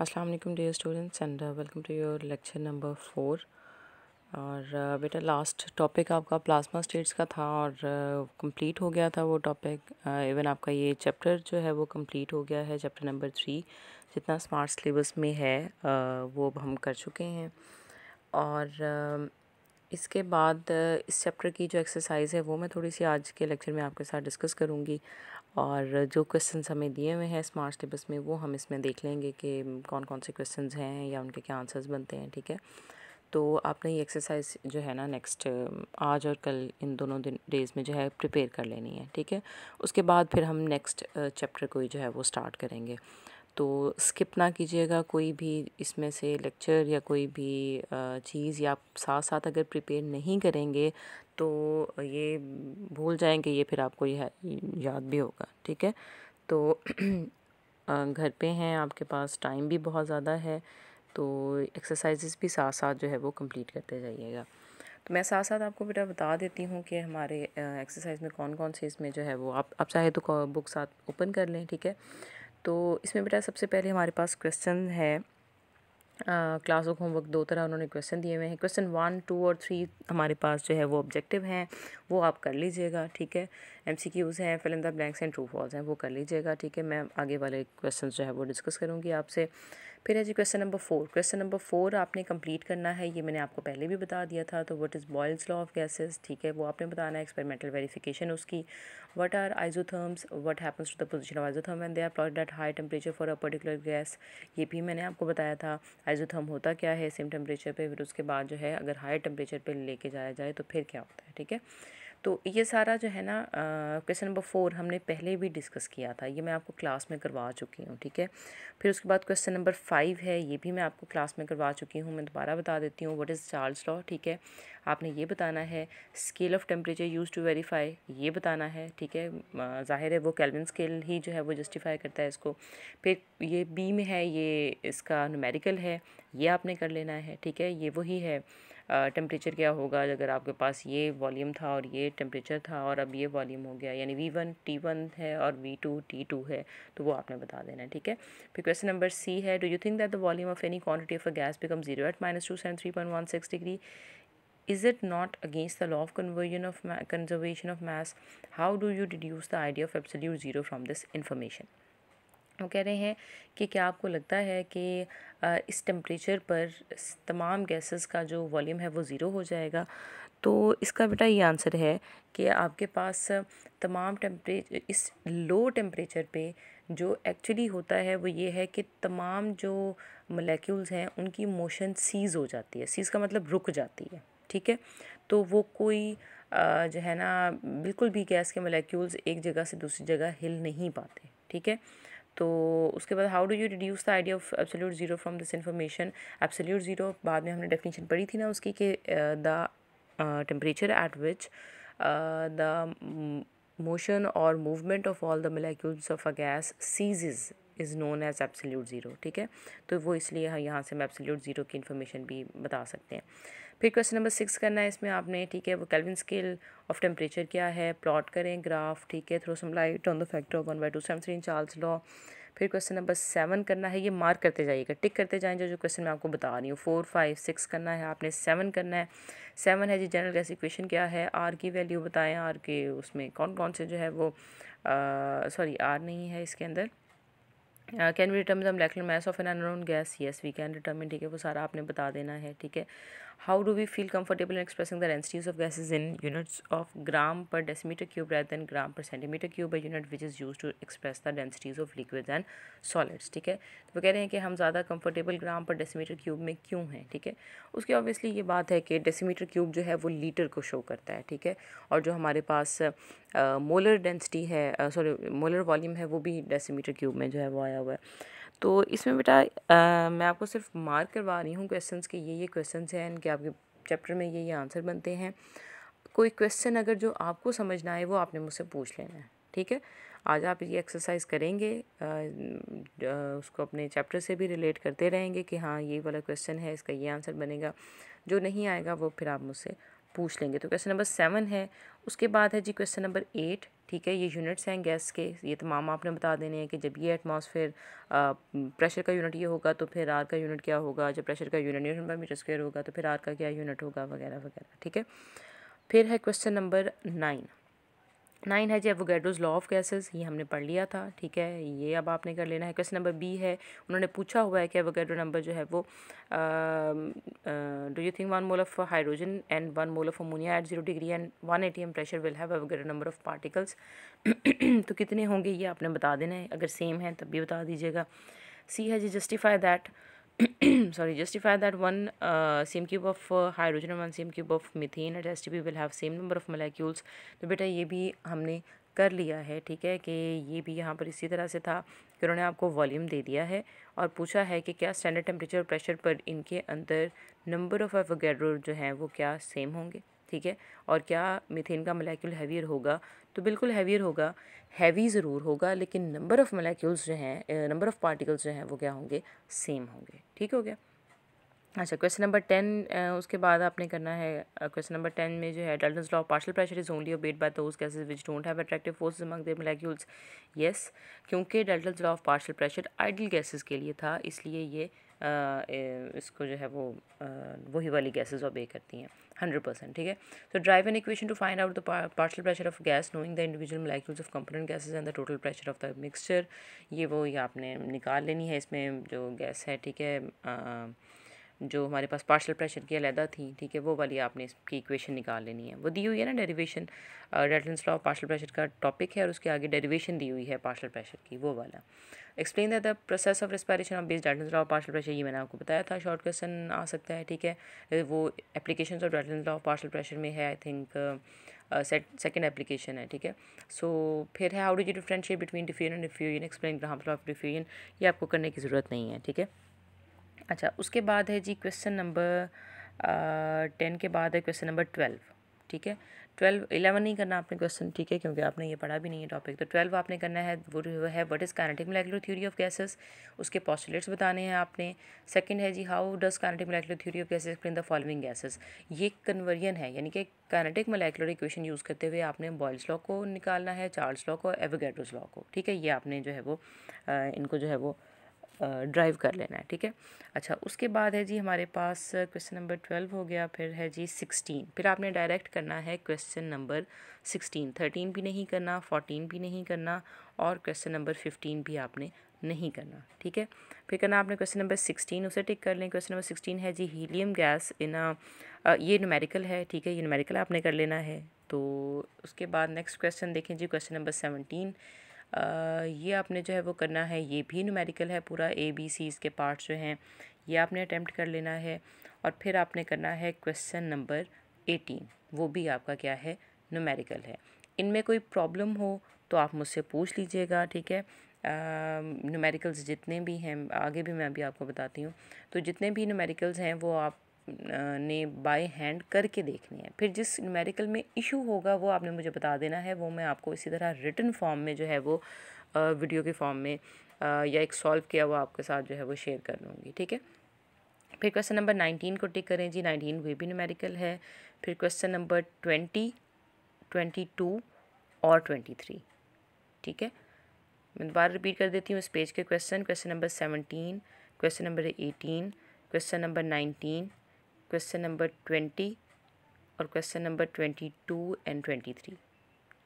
अस्सलाम वालेकुम dear students and welcome to your lecture number four और बेटा लास्ट टॉपिक आपका प्लाज्मा स्टेट्स का था और कंप्लीट हो गया था वो टॉपिक इवन आपका ये चैप्टर जो है वो कंप्लीट हो गया है चैप्टर नंबर थ्री जितना स्मार्ट सिलेबस में है वो अब हम कर चुके हैं और इसके बाद इस चैप्टर की जो एक्सरसाइज है वो मैं थोड़ी सी आज के लेक्चर में आपके साथ डिस्कस करूँगी और जो क्वेश्चन हमें दिए हुए हैं स्मार्ट सिलेबस में वो हम इसमें देख लेंगे कि कौन कौन से क्वेश्चन हैं या उनके क्या आंसर्स बनते हैं ठीक है तो आपने ये एक्सरसाइज जो है ना नेक्स्ट आज और कल इन दोनों दिन डेज़ में जो है प्रिपेयर कर लेनी है ठीक है उसके बाद फिर हम नेक्स्ट चैप्टर को जो है वो स्टार्ट करेंगे तो स्किप ना कीजिएगा कोई भी इसमें से लेक्चर या कोई भी चीज़ या आप साथ साथ अगर प्रिपेयर नहीं करेंगे तो ये भूल जाएंगे ये फिर आपको यह याद भी होगा ठीक है तो घर पे हैं आपके पास टाइम भी बहुत ज़्यादा है तो एक्सरसाइजेस भी साथ साथ जो है वो कंप्लीट करते जाइएगा तो मैं साथ साथ आपको बेटा बता देती हूँ कि हमारे एक्सरसाइज में कौन कौन से इसमें जो है वो आप आप चाहे तो बुक साथ ओपन कर लें ठीक है तो इसमें बेटा सबसे पहले हमारे पास क्वेश्चन है क्लास ऑफ होमवर्क दो तरह उन्होंने क्वेश्चन दिए हुए हैं क्वेश्चन वन टू और थ्री हमारे पास जो है वो ऑब्जेक्टिव हैं वो आप कर लीजिएगा ठीक है एम सी क्यूज़ हैं fill in the blanks and true false हैं वो कर लीजिएगा ठीक है मैं आगे वाले क्वेश्चन जो है वो डिस्कस करूँगी आपसे फिर है जी question number four question number four आपने कंप्लीट करना है ये मैंने आपको पहले भी बता दिया था तो what is Boyle's law of gases ठीक है वो आपने बताना है एक्सपेरिमेंटल वेरिफिकेशन उसकी what are isotherms what happens to the position of isotherm and they are plot at high temperature for a particular gas ये भी मैंने आपको बताया था आइजोथर्म होता क्या है सेम टेम्परेचर पर फिर उसके बाद जो है अगर हाई टेम्परेचर पर लेके जाया जाए तो फिर क्या होता है ठीक है तो ये सारा जो है ना क्वेश्चन नंबर फोर हमने पहले भी डिस्कस किया था ये मैं आपको क्लास में करवा चुकी हूँ ठीक है फिर उसके बाद क्वेश्चन नंबर फाइव है ये भी मैं आपको क्लास में करवा चुकी हूँ मैं दोबारा बता देती हूँ वट इज़ चार्ल्स लॉ ठीक है आपने ये बताना है scale of temperature use to verify ये बताना है ठीक है ज़ाहिर है वो कैलविन स्केल ही जो है वो जस्टिफाई करता है इसको फिर ये बी में है ये इसका नुमेरिकल है ये आपने कर लेना है ठीक है ये वही है टेम्परेचर क्या होगा अगर आपके पास ये वॉल्यूम था और ये टेम्परेचर था और अब ये वॉल्यूम हो गया यानी वी वन टी वन है और वी टू टी टू है तो वो आपने बता देना है ठीक है फिर क्वेश्चन नंबर सी है do you think that the volume of any quantity of a gas become zero at minus two seven three point one six degree is it not against the law of conversion of conservation of mass how do you deduce the idea of absolute zero from this information वो कह रहे हैं कि क्या आपको लगता है कि इस टेम्परेचर पर तमाम गैसेस का जो वॉल्यूम है वो ज़ीरो हो जाएगा तो इसका बेटा ये आंसर है कि आपके पास तमाम टेम्परेचर इस लो टेम्परेचर पे जो एक्चुअली होता है वो ये है कि तमाम जो मलेक्यूल्स हैं उनकी मोशन सीज़ हो जाती है सीज़ का मतलब रुक जाती है ठीक है तो वो कोई जो है ना बिल्कुल भी गैस के मलेक्यूल्स एक जगह से दूसरी जगह हिल नहीं पाते ठीक है तो उसके बाद how do you reduce the idea of absolute zero from this information absolute zero बाद में हमने डेफिनेशन पढ़ी थी ना उसकी कि the temperature at which the motion और movement of all the molecules of a gas ceases is known as absolute zero ठीक है तो वो इसलिए हाँ यहाँ से हम एब्सोल्यूट ज़ीरो की इन्फॉर्मेशन भी बता सकते हैं फिर क्वेश्चन नंबर सिक्स करना है इसमें आपने ठीक है वो कैलविन स्केल ऑफ टेम्परेचर क्या है प्लॉट करें ग्राफ ठीक है throw some light on the factor of one by two seven three Charles law फिर क्वेश्चन नंबर सेवन करना है ये मार्क करते जाइएगा टिक करते जाएँ जो जो क्वेश्चन मैं आपको बता रही हूँ फोर फाइव सिक्स करना है आपने सेवन करना है सेवन है जी जनरल गैस इक्वेशन क्या है आर की वैल्यू बताएं आर के उसमें कौन कौन से जो है वो सॉरी आर नहीं है इसके अंदर can we determine the molecular mass of an unknown gas yes we can determine ठीक है वो सारा आपने बता देना है ठीक है how do we feel comfortable in expressing the densities of gases in units of gram per decimeter cube rather than gram per centimeter cube a unit which is used to express the densities of liquids and solids ठीक है तो वो कह रहे हैं कि हम ज़्यादा कंफर्टेबल ग्राम पर डेसीमीटर क्यूब में क्यों हैं ठीक है उसकी ऑब्वियसली ये बात है कि डेसीमीटर क्यूब जो है वो लीटर को शो करता है ठीक है और जो हमारे पास मोलर डेंसिटी है सॉरी मोलर वॉल्यूम है वो भी डेसीमीटर क्यूब में जो है वो आया हुआ है तो इसमें बेटा मैं आपको सिर्फ मार्क करवा रही हूँ क्वेश्चन के ये ये क्वेश्चन हैं इनके आपके चैप्टर में ये ये आंसर बनते हैं कोई क्वेश्चन अगर जो आपको समझना है वो आपने मुझसे पूछ लेना है ठीक है आज आप ये एक्सरसाइज करेंगे आ, उसको अपने चैप्टर से भी रिलेट करते रहेंगे कि हाँ ये वाला क्वेश्चन है इसका ये आंसर बनेगा जो नहीं आएगा वो फिर आप मुझसे पूछ लेंगे तो क्वेश्चन नंबर सेवन है उसके बाद है जी क्वेश्चन नंबर एट ठीक है ये यूनिट्स हैं गैस के ये तमाम आपने बता देने हैं कि जब ये एटमॉस्फेयर प्रेशर का यूनिट ये होगा तो फिर आर का यूनिट क्या होगा जब प्रेशर का unit newton per metre square होगा तो फिर आर का क्या यूनिट होगा वगैरह वगैरह ठीक है फिर है क्वेश्चन नंबर नाइन नाइन है जी एवोगेडोज लॉ ऑफ गैसेस ये हमने पढ़ लिया था ठीक है ये अब आपने कर लेना है क्वेश्चन नंबर बी है उन्होंने पूछा हुआ है कि एवोगेडो नंबर जो है वो do you think one mole of hydrogen and one mole of ammonia at zero degree and one A M pressure will have Avogadro number of particles तो कितने होंगे ये आपने बता देना है अगर सेम है तब भी बता दीजिएगा सी है जी justify that sorry justify that one uh, same cube of uh, hydrogen and one same cube of methane at STP will have same number of molecules तो बेटा ये भी हमने कर लिया है ठीक है कि ये भी यहाँ पर इसी तरह से था कि उन्होंने आपको वॉल्यूम दे दिया है और पूछा है कि क्या स्टैंडर्ड टेम्परेचर प्रेशर पर इनके अंदर नंबर ऑफ एफ जो हैं वो क्या सेम होंगे ठीक है और क्या मिथेन का मलेक्यूल हैवियर होगा तो बिल्कुल हैवियर होगा हैवी ज़रूर होगा लेकिन नंबर ऑफ़ मलेक्यूल्स जो हैं नंबर ऑफ़ पार्टिकल्स जो हैं वो क्या होंगे सेम होंगे ठीक हो गया अच्छा क्वेश्चन नंबर टेन उसके बाद आपने करना है क्वेश्चन नंबर टेन में जो है Dalton law of partial pressure is only obeyed by those gases which don't have attractive force among their molecules yes क्योंकि Dalton law of partial pressure ideal gases के लिए था इसलिए ये इसको जो है वो वही वाली गैसेज ऑबे करती हैं हंड्रेड परसेंट ठीक है so derive an equation to find out the partial pressure of gas knowing the individual molecules of component gases and the total pressure of the mixture ये वो ये आपने निकाल लेनी है इसमें जो गैस है ठीक है जो हमारे पास पार्शल प्रेशर की अलहदा थी ठीक है वो वाली आपने इसकी इक्वेशन निकाल लेनी है वो दी हुई है ना derivation Dalton's law partial pressure का टॉपिक है और उसके आगे डेरिवेशन दी हुई है पार्शल प्रेशर की वो वाला explain that the process of respiration of base Dalton's law partial pressure ये मैंने आपको बताया था शॉर्ट क्वेश्चन आ सकता है ठीक है वो application of Dalton's law partial pressure में है आई थिंक सेकेंड एप्लीकेशन है ठीक है सो फिर है how do you differentiate between diffusion diffusion explain Graham of diffusion ये आपको करने की ज़रूरत नहीं है ठीक है अच्छा उसके बाद है जी क्वेश्चन नंबर टेन के बाद है क्वेश्चन नंबर ट्वेल्व ठीक है ट्वेल्व इलेवन नहीं करना आपने क्वेश्चन ठीक है क्योंकि आपने ये पढ़ा भी नहीं है टॉपिक तो ट्वेल्व आपने करना है वो है what is kinetic molecular theory of gases उसके पॉस्टुलेट्स बताने हैं आपने सेकंड है जी how does kinetic molecular theory of gases in the following gases ये कन्वर्जन है यानी कि काइनेटिक मोलेकुलर इक्वेशन यूज़ करते हुए आपने बॉयल्स लॉ को निकालना है चार्ल्स लॉ को एवोगेड्रोस लॉ को ठीक है ये आपने जो है वो इनको जो है वो ड्राइव कर लेना है ठीक है अच्छा उसके बाद है जी हमारे पास क्वेश्चन नंबर ट्वेल्व हो गया फिर है जी सिक्सटीन फिर आपने डायरेक्ट करना है क्वेश्चन नंबर सिक्सटीन थर्टीन भी नहीं करना फोर्टीन भी नहीं करना और क्वेश्चन नंबर फिफ्टीन भी आपने नहीं करना ठीक है फिर करना आपने क्वेश्चन नंबर सिक्सटीन उसे टिक कर लें क्वेश्चन नंबर सिक्सटीन है जी हीलियम गैस इन ये न्यूमेरिकल है ठीक है ये न्यूमेरिकल आपने कर लेना है तो उसके बाद नेक्स्ट क्वेश्चन देखें जी क्वेश्चन नंबर सेवनटीन ये आपने जो है वो करना है ये भी नुमेरिकल है पूरा ए बी सी इसके पार्ट जो हैं ये आपने अटैम्प्ट कर लेना है और फिर आपने करना है क्वेश्चन नंबर एटीन वो भी आपका क्या है नुमेरिकल है इनमें कोई प्रॉब्लम हो तो आप मुझसे पूछ लीजिएगा ठीक है नुमेरिकल्स जितने भी हैं आगे भी मैं अभी आपको बताती हूँ तो जितने भी नुमेरिकल्स हैं वो आप आपने बाय हैंड करके देखनी है फिर जिस न्यूमेरिकल में इशू होगा वो आपने मुझे बता देना है वो मैं आपको इसी तरह रिटर्न फॉर्म में जो है वो वीडियो के फॉर्म में या एक सॉल्व किया हुआ आपके साथ जो है वो शेयर कर लूँगी ठीक है फिर क्वेश्चन नंबर नाइनटीन को टिक करें जी नाइनटीन वे भी न्यूमेरिकल है फिर question number twenty twenty two और ट्वेंटी थ्री ठीक है मैं दोबारा रिपीट कर देती हूँ इस पेज के question question number seventeen question number eighteen question number nineteen question number twenty और question number twenty two and twenty three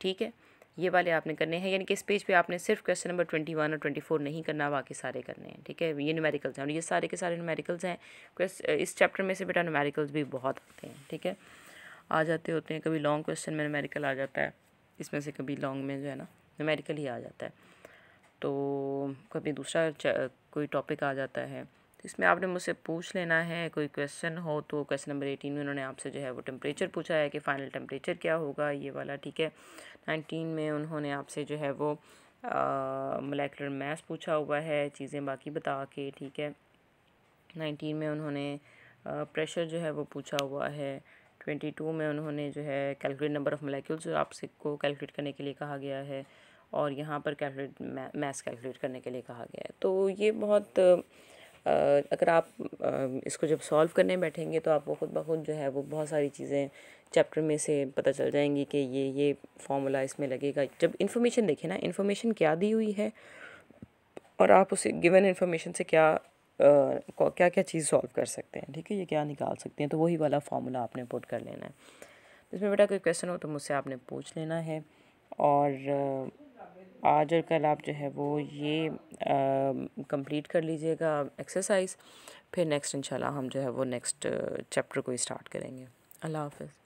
ठीक है ये वाले आपने करने हैं यानी कि इस पेज पे आपने सिर्फ क्वेश्चन नंबर ट्वेंटी वन और ट्वेंटी फोर नहीं करना बाकी सारे करने हैं ठीक है ये न्यूमेरिकल्स हैं और ये सारे के सारे न्यूमेरिकल्स हैं इस चैप्टर में से बेटा न्यूमेरिकल्स भी बहुत आते हैं ठीक है आ जाते होते हैं कभी लॉन्ग क्वेश्चन में न्यूमेरिकल आ जाता है इसमें से कभी लॉन्ग में जो है ना न्यूमेरिकल ही आ जाता है तो कभी दूसरा कोई टॉपिक आ जाता है तो इसमें आपने मुझसे पूछ लेना है कोई क्वेश्चन हो तो क्वेश्चन नंबर एटीन में उन्होंने आपसे जो है वो टेम्परेचर पूछा है कि फ़ाइनल टेम्परेचर क्या होगा ये वाला ठीक है नाइनटीन में उन्होंने आपसे जो है वो मलेक्टर मैथ पूछा हुआ है चीज़ें बाकी बता के ठीक है नाइनटीन में उन्होंने प्रेशर जो है वो पूछा हुआ है ट्वेंटी टू में उन्होंने जो है कैलकुलेट नंबर ऑफ़ मलेक्यूल्स आपसे को कैलकुलेट करने के लिए कहा गया है और यहाँ पर कैलकुलेट मैथ कैलकुलेट करने के लिए कहा गया है तो ये बहुत अगर आप इसको जब सॉल्व करने बैठेंगे तो आपको खुद ब खुद जो है वो बहुत सारी चीज़ें चैप्टर में से पता चल जाएंगी कि ये ये फार्मूला इसमें लगेगा जब इन्फॉर्मेशन देखें ना इन्फॉर्मेशन क्या दी हुई है और आप उसे गिवन इन्फॉर्मेशन से क्या आ, क्या क्या चीज़ सॉल्व कर सकते हैं ठीक है ये क्या निकाल सकते हैं तो वही वाला फार्मूला आपने पुट कर लेना है इसमें बेटा कोई क्वेश्चन हो तो मुझसे आपने पूछ लेना है और आज और कल आप जो है वो ये कंप्लीट कर लीजिएगा एक्सरसाइज फिर नेक्स्ट इंशाल्लाह हम जो है वो नेक्स्ट चैप्टर को स्टार्ट करेंगे अल्लाह हाफिज़